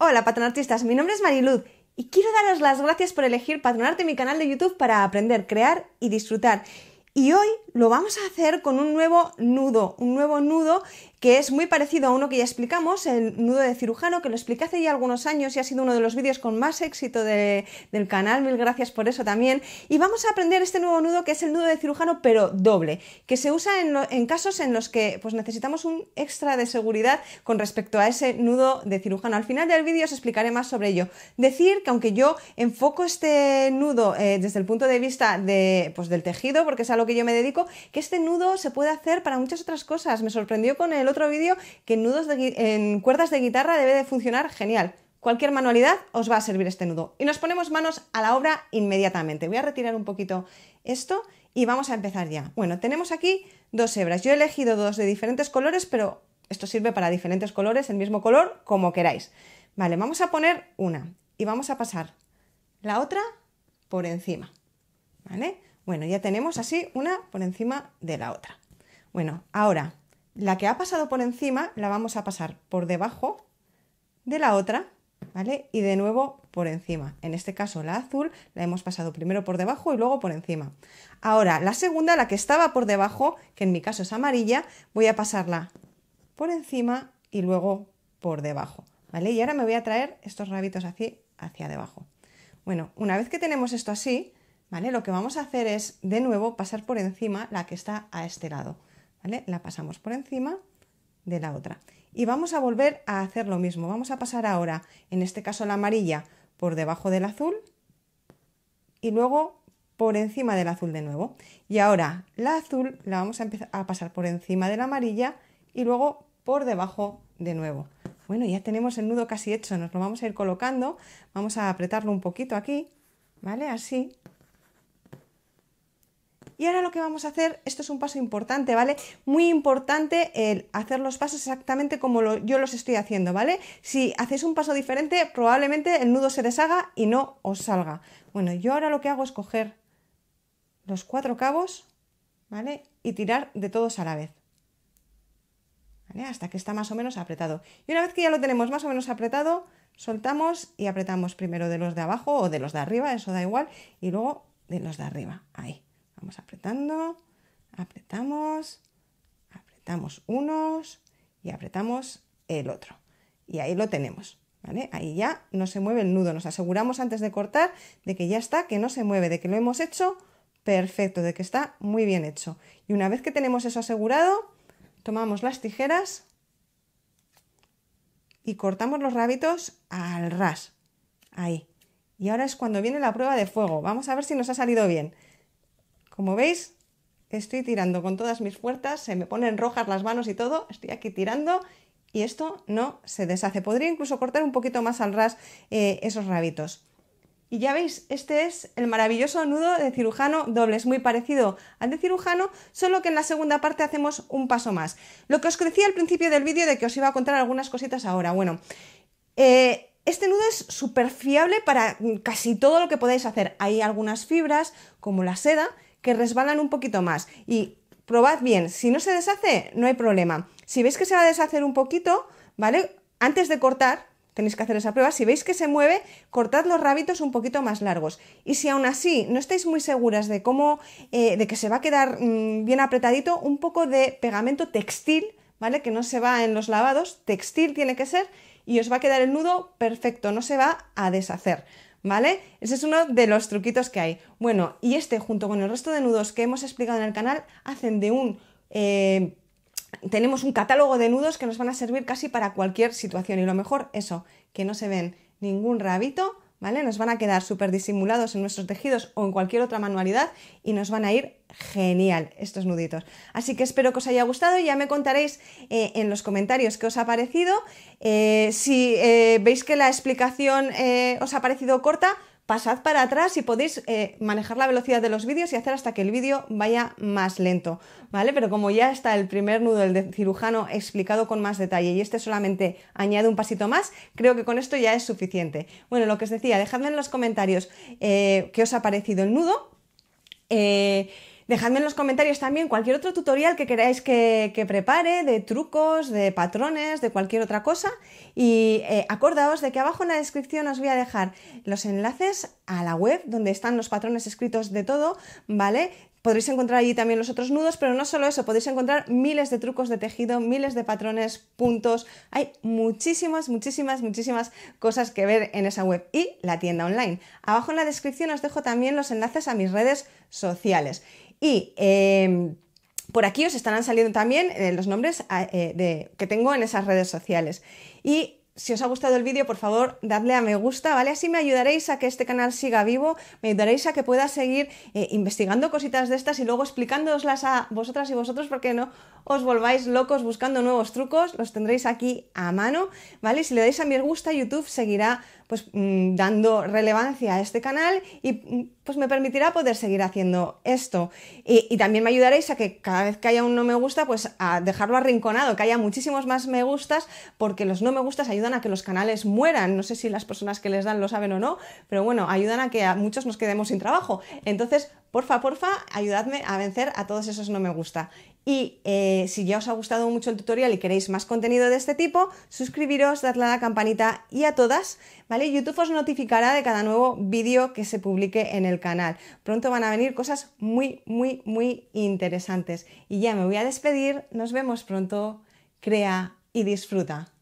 Hola patronartistas, mi nombre es Mariluz y quiero daros las gracias por elegir patronarte mi canal de YouTube para aprender, crear y disfrutar. Y hoy lo vamos a hacer con un nuevo nudo, un nuevo nudo que es muy parecido a uno que ya explicamos, el nudo de cirujano, que lo expliqué hace ya algunos años y ha sido uno de los vídeos con más éxito del canal, mil gracias por eso también. Y vamos a aprender este nuevo nudo que es el nudo de cirujano, pero doble, que se usa en, casos en los que pues, necesitamos un extra de seguridad con respecto a ese nudo de cirujano. Al final del vídeo os explicaré más sobre ello. Decir que aunque yo enfoco este nudo eh, desde el punto de vista de, pues, del tejido, porque es a lo que yo me dedico, que este nudo se puede hacer para muchas otras cosas. Me sorprendió con el otro vídeo que en, nudos en cuerdas de guitarra debe de funcionar genial. Cualquier manualidad os va a servir este nudo. Y nos ponemos manos a la obra inmediatamente. Voy a retirar un poquito esto y vamos a empezar ya. Bueno, tenemos aquí dos hebras. Yo he elegido dos de diferentes colores, pero esto sirve para diferentes colores, el mismo color, como queráis. Vale, vamos a poner una y vamos a pasar la otra por encima. ¿Vale? Bueno, ya tenemos así una por encima de la otra. Bueno, ahora la que ha pasado por encima la vamos a pasar por debajo de la otra, ¿vale? Y de nuevo por encima. En este caso la azul la hemos pasado primero por debajo y luego por encima. Ahora, la segunda, la que estaba por debajo, que en mi caso es amarilla, voy a pasarla por encima y luego por debajo, ¿vale? Y ahora me voy a traer estos rabitos así hacia debajo. Bueno, una vez que tenemos esto así, ¿vale? Lo que vamos a hacer es de nuevo pasar por encima la que está a este lado. ¿vale? La pasamos por encima de la otra. Y vamos a volver a hacer lo mismo. Vamos a pasar ahora, en este caso la amarilla, por debajo del azul y luego por encima del azul de nuevo. Y ahora la azul la vamos a empezar a pasar por encima de la amarilla y luego por debajo de nuevo. Bueno, ya tenemos el nudo casi hecho, nos lo vamos a ir colocando, vamos a apretarlo un poquito aquí, ¿vale? Así, y ahora lo que vamos a hacer, esto es un paso importante, ¿vale? Muy importante el hacer los pasos exactamente como yo los estoy haciendo, ¿vale? Si hacéis un paso diferente, probablemente el nudo se deshaga y no os salga. Bueno, yo ahora lo que hago es coger los cuatro cabos, ¿vale? Y tirar de todos a la vez. ¿Vale? Hasta que está más o menos apretado. Y una vez que ya lo tenemos más o menos apretado, soltamos y apretamos primero de los de abajo o de los de arriba, eso da igual, y luego de los de arriba. Ahí apretando, apretamos, apretamos unos y apretamos el otro. Y ahí lo tenemos. ¿Vale? Ahí ya no se mueve el nudo, nos aseguramos antes de cortar de que ya está, que no se mueve, de que lo hemos hecho perfecto, de que está muy bien hecho. Y una vez que tenemos eso asegurado, tomamos las tijeras y cortamos los rabitos al ras. Ahí. Y ahora es cuando viene la prueba de fuego. Vamos a ver si nos ha salido bien. Como veis, estoy tirando con todas mis fuerzas, se me ponen rojas las manos y todo, estoy aquí tirando y esto no se deshace. Podría incluso cortar un poquito más al ras eh, esos rabitos. Y ya veis, este es el maravilloso nudo de cirujano doble, es muy parecido al de cirujano, solo que en la segunda parte hacemos un paso más. Lo que os decía al principio del vídeo de que os iba a contar algunas cositas ahora, bueno, eh, este nudo es súper fiable para casi todo lo que podáis hacer. Hay algunas fibras, como la seda, que resbalan un poquito más. Y probad bien, si no se deshace, no hay problema. Si veis que se va a deshacer un poquito, ¿vale? Antes de cortar, tenéis que hacer esa prueba, si veis que se mueve, cortad los rabitos un poquito más largos. Y si aún así no estáis muy seguras de cómo, eh, de que se va a quedar mm, bien apretadito, un poco de pegamento textil, ¿vale? Que no se va en los lavados, textil tiene que ser, y os va a quedar el nudo perfecto, no se va a deshacer. ¿vale? Ese es uno de los truquitos que hay. Bueno, y este junto con el resto de nudos que hemos explicado en el canal hacen de un... Eh, tenemos un catálogo de nudos que nos van a servir casi para cualquier situación y lo mejor eso, que no se ven ningún rabito ¿vale? Nos van a quedar súper disimulados en nuestros tejidos o en cualquier otra manualidad y nos van a ir genial estos nuditos. Así que espero que os haya gustado y ya me contaréis eh, en los comentarios qué os ha parecido. Eh, si eh, veis que la explicación os ha parecido corta, pasad para atrás y podéis eh, manejar la velocidad de los vídeos y hacer hasta que el vídeo vaya más lento, ¿vale? Pero como ya está el primer nudo, del cirujano, explicado con más detalle y este solamente añade un pasito más, creo que con esto ya es suficiente. Bueno, lo que os decía, dejadme en los comentarios eh, qué os ha parecido el nudo. Eh, Dejadme en los comentarios también cualquier otro tutorial que queráis que, prepare, de trucos, de patrones, de cualquier otra cosa. Y eh, acordaos de que abajo en la descripción os voy a dejar los enlaces a la web donde están los patrones escritos de todo, ¿vale? Podréis encontrar allí también los otros nudos, pero no solo eso, podéis encontrar miles de trucos de tejido, miles de patrones, puntos. Hay muchísimas, muchísimas, muchísimas cosas que ver en esa web y la tienda online. Abajo en la descripción os dejo también los enlaces a mis redes sociales. Y em, por aquí os estarán saliendo también eh, los nombres eh, de, que tengo en esas redes sociales. Y si os ha gustado el vídeo, por favor, dadle a me gusta, ¿vale? Así me ayudaréis a que este canal siga vivo, me ayudaréis a que pueda seguir eh, investigando cositas de estas y luego explicándoslas a vosotras y vosotros, porque no os volváis locos buscando nuevos trucos, los tendréis aquí a mano, ¿vale? si le dais a me gusta, YouTube seguirá pues mm, dando relevancia a este canal y mm, pues me permitirá poder seguir haciendo esto. Y, también me ayudaréis a que cada vez que haya un no me gusta, pues a dejarlo arrinconado, que haya muchísimos más me gustas, porque los no me gustas ayudan a que los canales mueran. No sé si las personas que les dan lo saben o no, pero bueno, ayudan a que a muchos nos quedemos sin trabajo. Entonces, porfa, porfa, ayudadme a vencer a todos esos no me gusta. Y eh, si ya os ha gustado mucho el tutorial y queréis más contenido de este tipo, suscribiros, dadle a la campanita y a todas, ¿vale? YouTube os notificará de cada nuevo vídeo que se publique en el canal. Pronto van a venir cosas muy, muy, muy interesantes. Y ya me voy a despedir. Nos vemos pronto. Crea y disfruta.